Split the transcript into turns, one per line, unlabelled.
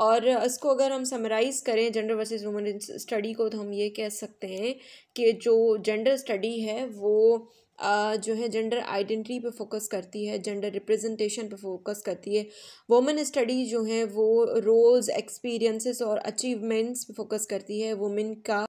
और इसको अगर हम समराइज करें जेंडर वर्सेस वुमेन स्टडी को तो हम ये कह सकते हैं कि जो जेंडर स्टडी है वो जो है जेंडर आइडेंटिटी पे फोकस करती है जेंडर रिप्रेजेंटेशन पे फोकस करती है वुमेन स्टडी जो है वो रोल्स एक्सपीरियंसेस और अचीवमेंट्स पे फोकस करती है वुमेन का